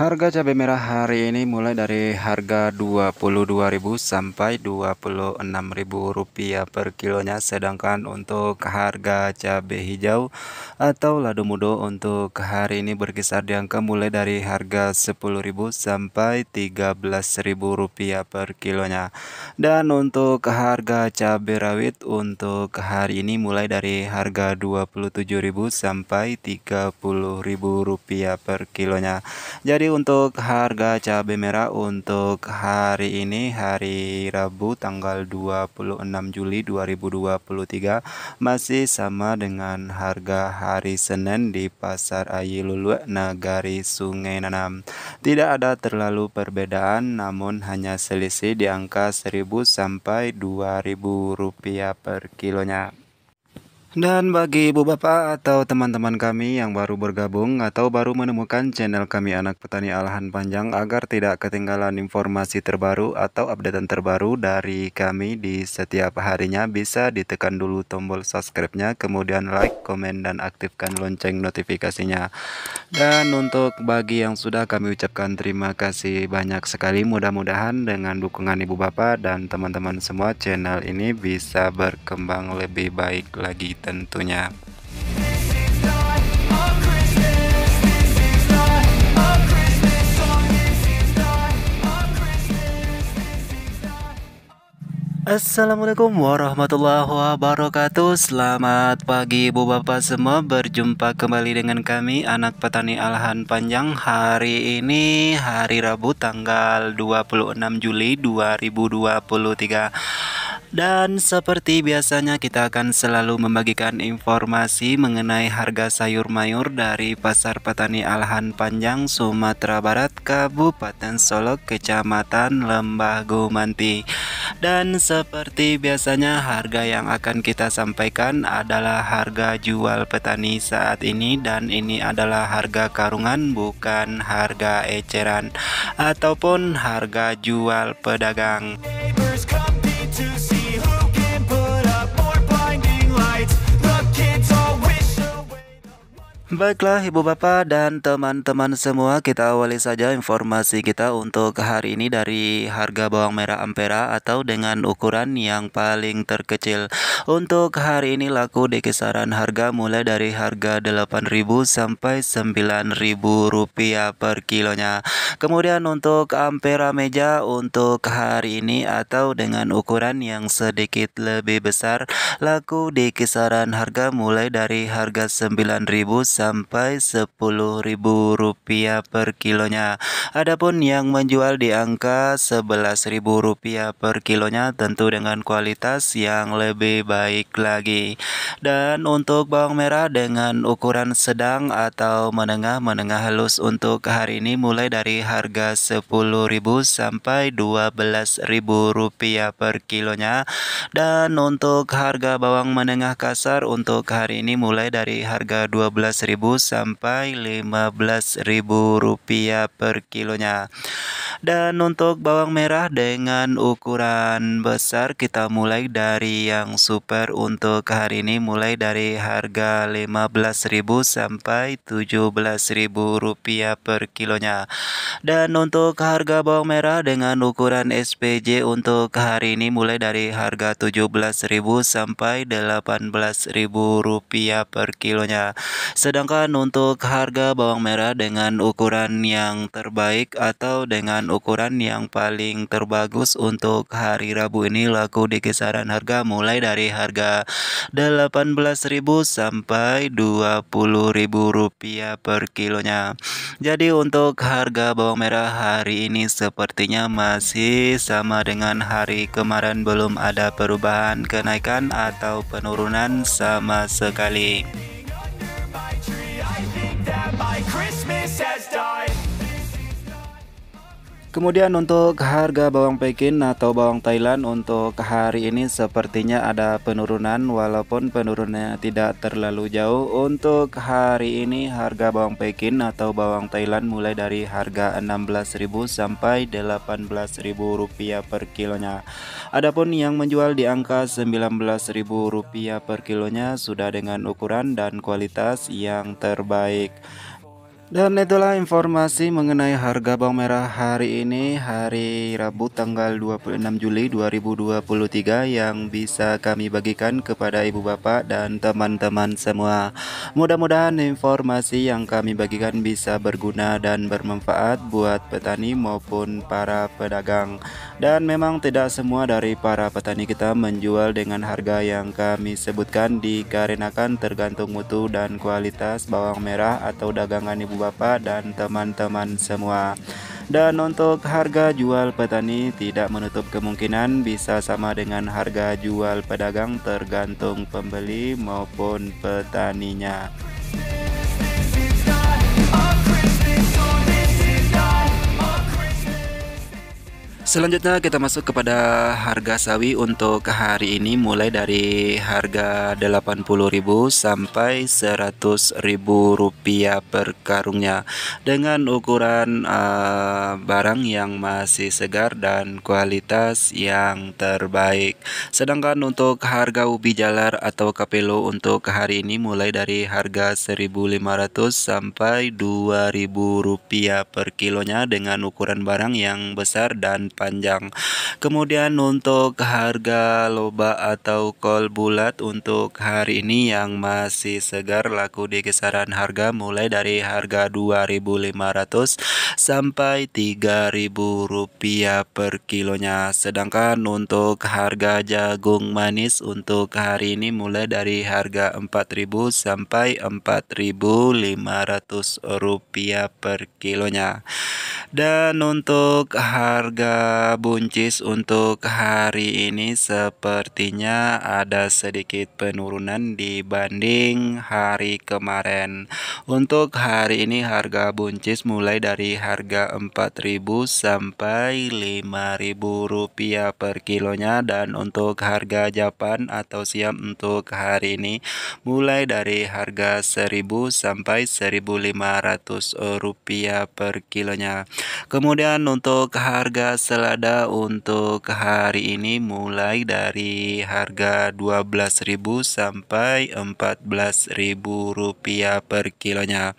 Harga cabai merah hari ini mulai dari harga 22.000 sampai 26.000 rupiah per kilonya sedangkan untuk harga cabai hijau atau ladu mudo untuk hari ini berkisar di angka mulai dari harga 10.000 sampai 13.000 rupiah per kilonya dan untuk harga cabai rawit untuk hari ini mulai dari harga 27.000 sampai 30.000 rupiah per kilonya jadi untuk harga cabai merah untuk hari ini hari Rabu tanggal 26 Juli 2023 masih sama dengan harga hari Senin di Pasar Ayi Lulu Nagari Sungai Nanam. Tidak ada terlalu perbedaan namun hanya selisih di angka 1000 sampai 2000 rupiah per kilonya. Dan bagi ibu bapak atau teman-teman kami yang baru bergabung atau baru menemukan channel kami Anak Petani Alahan Panjang agar tidak ketinggalan informasi terbaru atau updatean terbaru dari kami di setiap harinya bisa ditekan dulu tombol subscribe-nya kemudian like, komen, dan aktifkan lonceng notifikasinya. Dan untuk bagi yang sudah kami ucapkan terima kasih banyak sekali mudah-mudahan dengan dukungan ibu bapak dan teman-teman semua channel ini bisa berkembang lebih baik lagi tentunya. Assalamualaikum warahmatullahi wabarakatuh Selamat pagi ibu bapak semua Berjumpa kembali dengan kami Anak petani alahan panjang Hari ini hari Rabu tanggal 26 Juli 2023 dan seperti biasanya kita akan selalu membagikan informasi mengenai harga sayur mayur dari Pasar Petani Alahan Panjang, Sumatera Barat, Kabupaten Solok, Kecamatan Lembah Gumanti. Dan seperti biasanya harga yang akan kita sampaikan adalah harga jual petani saat ini dan ini adalah harga karungan bukan harga eceran ataupun harga jual pedagang. Baiklah Ibu Bapak dan teman-teman semua kita awali saja informasi kita untuk hari ini dari harga bawang merah ampera atau dengan ukuran yang paling terkecil Untuk hari ini laku di kisaran harga mulai dari harga Rp8.000 sampai rp rupiah per kilonya Kemudian untuk ampera meja untuk hari ini atau dengan ukuran yang sedikit lebih besar Laku di kisaran harga mulai dari harga Rp9.000 sampai Rp10.000 per kilonya. Adapun yang menjual di angka Rp11.000 per kilonya tentu dengan kualitas yang lebih baik lagi. Dan untuk bawang merah dengan ukuran sedang atau menengah menengah halus untuk hari ini mulai dari harga Rp10.000 sampai Rp12.000 per kilonya. Dan untuk harga bawang menengah kasar untuk hari ini mulai dari harga 12.000 ribu sampai lima belas ribu rupiah per kilonya dan untuk bawang merah dengan ukuran besar kita mulai dari yang super untuk hari ini mulai dari harga 15.000 sampai 17.000 rupiah per kilonya dan untuk harga bawang merah dengan ukuran SPJ untuk hari ini mulai dari harga 17.000 sampai 18.000 rupiah per kilonya sedang Sedangkan untuk harga bawang merah dengan ukuran yang terbaik atau dengan ukuran yang paling terbagus untuk hari Rabu ini laku di kisaran harga mulai dari harga Rp 18.000 sampai Rp 20.000 per kilonya. Jadi untuk harga bawang merah hari ini sepertinya masih sama dengan hari kemarin belum ada perubahan kenaikan atau penurunan sama sekali. Kemudian untuk harga bawang pekin atau bawang Thailand untuk hari ini sepertinya ada penurunan walaupun penurunannya tidak terlalu jauh. Untuk hari ini harga bawang pekin atau bawang Thailand mulai dari harga 16.000 sampai 18.000 rupiah per kilonya. Adapun yang menjual di angka 19.000 rupiah per kilonya sudah dengan ukuran dan kualitas yang terbaik. Dan itulah informasi mengenai harga bawang merah hari ini hari Rabu tanggal 26 Juli 2023 yang bisa kami bagikan kepada ibu bapak dan teman-teman semua. Mudah-mudahan informasi yang kami bagikan bisa berguna dan bermanfaat buat petani maupun para pedagang. Dan memang tidak semua dari para petani kita menjual dengan harga yang kami sebutkan dikarenakan tergantung mutu dan kualitas bawang merah atau dagangan ibu Bapak dan teman-teman semua. Dan untuk harga jual petani tidak menutup kemungkinan bisa sama dengan harga jual pedagang tergantung pembeli maupun petaninya. Selanjutnya kita masuk kepada harga sawi untuk hari ini mulai dari harga 80.000 sampai 100.000 rupiah per karungnya dengan ukuran uh, barang yang masih segar dan kualitas yang terbaik. Sedangkan untuk harga ubi jalar atau kapelo untuk hari ini mulai dari harga 1.500 sampai 2.000 rupiah per kilonya dengan ukuran barang yang besar dan panjang. Kemudian untuk harga loba atau kol bulat untuk hari ini yang masih segar laku di kisaran harga mulai dari harga 2.500 sampai 3.000 rupiah per kilonya. Sedangkan untuk harga jagung manis untuk hari ini mulai dari harga 4.000 sampai 4.500 rupiah per kilonya. Dan untuk harga buncis untuk hari ini sepertinya ada sedikit penurunan dibanding hari kemarin. Untuk hari ini harga buncis mulai dari harga 4000 sampai 5000 rupiah per kilonya dan untuk harga japan atau siam untuk hari ini mulai dari harga 1000 sampai 1500 rupiah per kilonya. Kemudian untuk harga lada untuk hari ini mulai dari harga 12.000 sampai 14.000 rupiah per kilonya.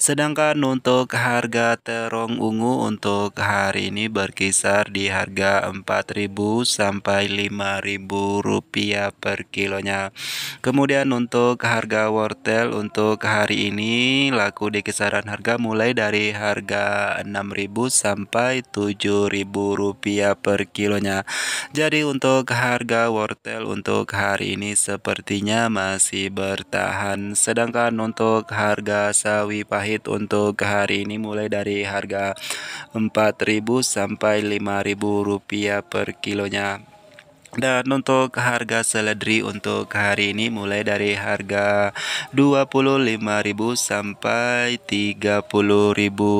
Sedangkan untuk harga terong ungu untuk hari ini berkisar di harga 4.000 sampai 5.000 rupiah per kilonya. Kemudian untuk harga wortel untuk hari ini laku di kisaran harga mulai dari harga 6.000 sampai 7.000 rupiah per kilonya jadi untuk harga wortel untuk hari ini sepertinya masih bertahan sedangkan untuk harga sawi pahit untuk hari ini mulai dari harga 4000 sampai 5000 rupiah per kilonya dan untuk harga seledri untuk hari ini mulai dari harga 25.000 sampai 30.000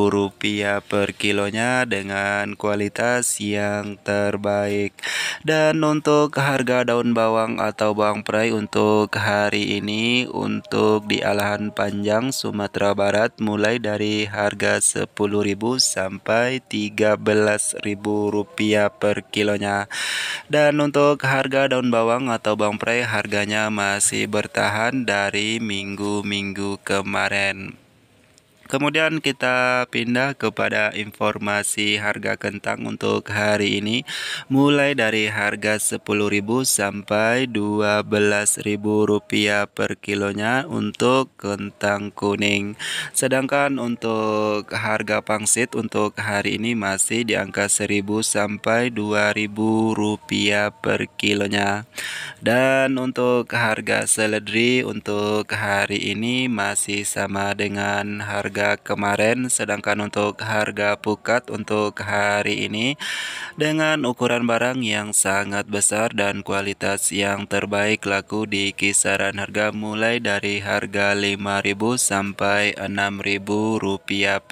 rupiah per kilonya dengan kualitas yang terbaik. Dan untuk harga daun bawang atau bawang perai untuk hari ini untuk di alahan panjang Sumatera Barat mulai dari harga 10.000 sampai 13.000 rupiah per kilonya. Dan untuk untuk harga daun bawang atau bawang pre harganya masih bertahan dari minggu-minggu kemarin. Kemudian kita pindah kepada informasi harga kentang untuk hari ini mulai dari harga 10000 sampai 12.000 rupiah per kilonya untuk kentang kuning. Sedangkan untuk harga pangsit untuk hari ini masih di angka 1000 sampai 2.000 rupiah per kilonya. Dan untuk harga seledri untuk hari ini masih sama dengan harga kemarin sedangkan untuk harga pukat untuk hari ini dengan ukuran barang yang sangat besar dan kualitas yang terbaik laku di kisaran harga mulai dari harga 5000 sampai 6000 rupiah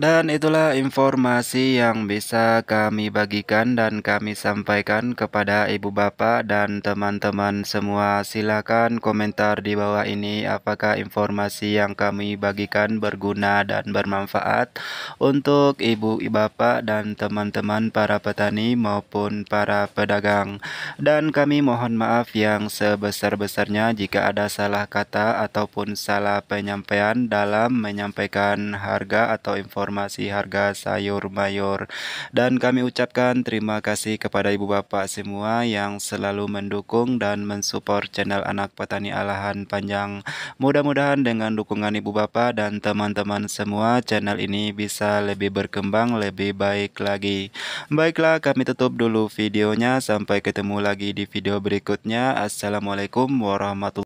dan itulah informasi yang bisa kami bagikan dan kami sampaikan kepada ibu bapak dan teman-teman semua. Silakan komentar di bawah ini apakah informasi yang kami bagikan berguna dan bermanfaat untuk ibu bapak dan teman-teman para petani maupun para pedagang. Dan kami mohon maaf yang sebesar-besarnya jika ada salah kata ataupun salah penyampaian dalam menyampaikan harga atau informasi informasi harga sayur mayur. Dan kami ucapkan terima kasih kepada ibu bapak semua yang selalu mendukung dan mensupport channel anak petani alahan panjang. Mudah-mudahan dengan dukungan ibu bapak dan teman-teman semua channel ini bisa lebih berkembang lebih baik lagi. Baiklah kami tutup dulu videonya sampai ketemu lagi di video berikutnya. Assalamualaikum warahmatullahi